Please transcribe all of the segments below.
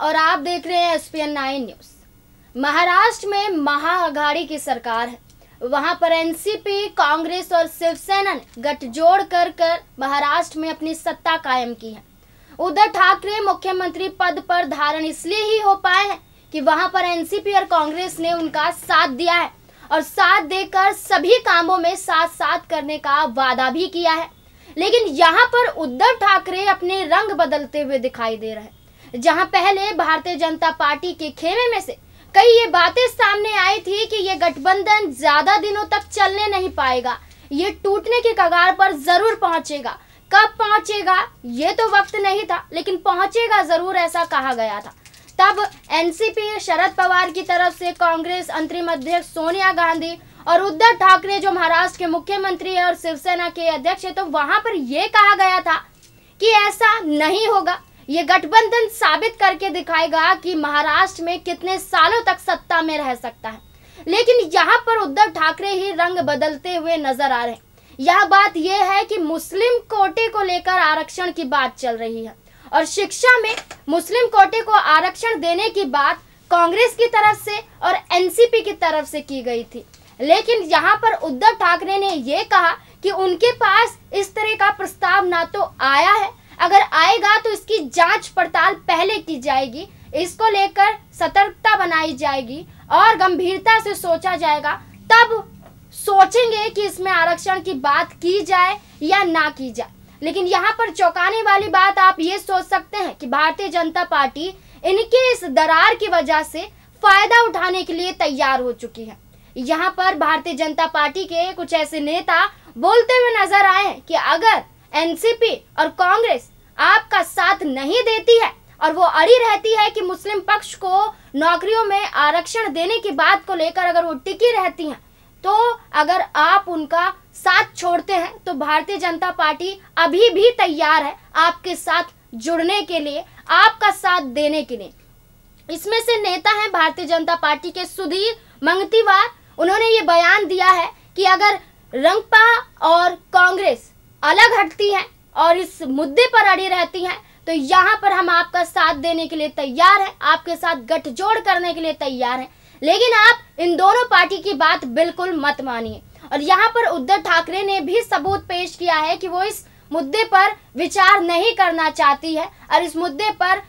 और आप देख रहे हैं एसपीएन नाइन न्यूज महाराष्ट्र में महाअघाड़ी की सरकार है वहां पर एनसीपी कांग्रेस और शिवसेना ने गठजोड़ कर कर महाराष्ट्र में अपनी सत्ता कायम की है उद्धव ठाकरे मुख्यमंत्री पद पर धारण इसलिए ही हो पाए हैं कि वहां पर एनसीपी और कांग्रेस ने उनका साथ दिया है और साथ देकर सभी कामों में साथ साथ करने का वादा भी किया है लेकिन यहाँ पर उद्धव ठाकरे अपने रंग बदलते हुए दिखाई दे रहे हैं जहां पहले भारतीय जनता पार्टी के खेमे में से कई ये बातें सामने आई थी कि ये गठबंधन ज्यादा दिनों तक चलने नहीं पाएगा ये टूटने के कगार पर जरूर पहुंचेगा कब पहुंचेगा ये तो वक्त नहीं था लेकिन पहुंचेगा जरूर ऐसा कहा गया था तब एनसीपी शरद पवार की तरफ से कांग्रेस अंतरिम अध्यक्ष सोनिया गांधी और उद्धव ठाकरे जो महाराष्ट्र के मुख्यमंत्री है और शिवसेना के अध्यक्ष है तो वहां पर यह कहा गया था कि ऐसा नहीं होगा ये गठबंधन साबित करके दिखाएगा कि महाराष्ट्र में कितने सालों तक सत्ता में रह सकता है लेकिन यहाँ पर उद्धव ठाकरे ही रंग बदलते हुए नजर आ रहे हैं यह बात यह है कि मुस्लिम कोटे को लेकर आरक्षण की बात चल रही है और शिक्षा में मुस्लिम कोटे को आरक्षण देने की बात कांग्रेस की तरफ से और एनसीपी की तरफ से की गई थी लेकिन यहाँ पर उद्धव ठाकरे ने यह कहा कि उनके पास इस तरह का प्रस्ताव ना तो आया अगर आएगा तो इसकी जांच पड़ताल पहले की जाएगी इसको लेकर सतर्कता बनाई जाएगी और गंभीरता से सोचा जाएगा तब सोचेंगे कि इसमें आरक्षण की बात की जाए या ना की जाए लेकिन यहाँ पर चौंकाने वाली बात आप ये सोच सकते हैं कि भारतीय जनता पार्टी इनके इस दरार की वजह से फायदा उठाने के लिए तैयार हो चुकी है यहाँ पर भारतीय जनता पार्टी के कुछ ऐसे नेता बोलते हुए नजर आए हैं कि अगर एनसीपी और कांग्रेस साथ नहीं देती है और वो अड़ी रहती है कि मुस्लिम पक्ष को नौकरियों में आरक्षण देने की बात को लेकर अगर वो टिकी रहती हैं तो अगर आप उनका साथ छोड़ते हैं तो भारतीय जनता पार्टी अभी भी तैयार है आपके साथ जुड़ने के लिए आपका साथ देने के लिए इसमें से नेता हैं भारतीय जनता पार्टी के सुधीर मंगतीवार उन्होंने ये बयान दिया है कि अगर रंगपा और कांग्रेस अलग हटती हैं और इस मुद्दे पर अड़ी रहती हैं तो यहाँ पर हम आपका साथ देने के लिए तैयार हैं आपके साथ गठजोड़ करने के लिए तैयार हैं लेकिन आप इन दोनों पार्टी की बात बिल्कुल मत मानिए और यहाँ पर उद्धव ठाकरे ने भी सबूत पेश किया है कि वो इस मुद्दे पर विचार नहीं करना चाहती है और इस मुद्दे पर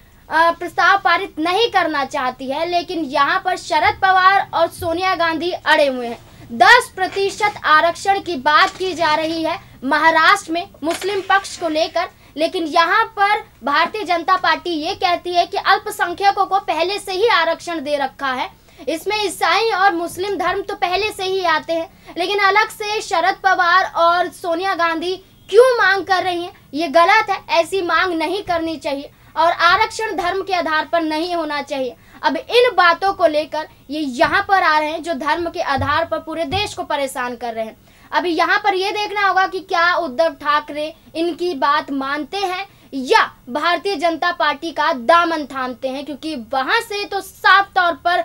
प्रस्ताव पारित नहीं करना चाहती है लेकिन यहाँ पर शरद पवार और सोनिया गांधी अड़े हुए हैं दस प्रतिशत आरक्षण की बात की जा रही है महाराष्ट्र में मुस्लिम पक्ष को लेकर लेकिन यहाँ पर भारतीय जनता पार्टी ये कहती है कि अल्पसंख्यकों को पहले से ही आरक्षण दे रखा है इसमें ईसाई और मुस्लिम धर्म तो पहले से ही आते हैं लेकिन अलग से शरद पवार और सोनिया गांधी क्यों मांग कर रही हैं ये गलत है ऐसी मांग नहीं करनी चाहिए और आरक्षण धर्म के आधार पर नहीं होना चाहिए अब इन बातों को लेकर ये यहाँ पर आ रहे हैं जो धर्म के आधार पर पूरे देश को परेशान कर रहे हैं अभी यहाँ पर यह देखना होगा कि क्या उद्धव ठाकरे इनकी बात मानते हैं या भारतीय जनता पार्टी का दामन थामते हैं क्योंकि वहां से तो साफ तौर पर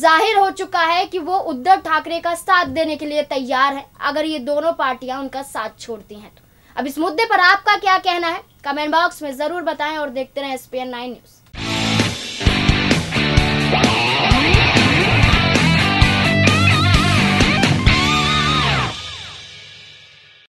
जाहिर हो चुका है कि वो उद्धव ठाकरे का साथ देने के लिए तैयार है अगर ये दोनों पार्टियां उनका साथ छोड़ती हैं तो अब इस मुद्दे पर आपका क्या कहना है कमेंट बॉक्स में जरूर बताएं और देखते रहें एस पी न्यूज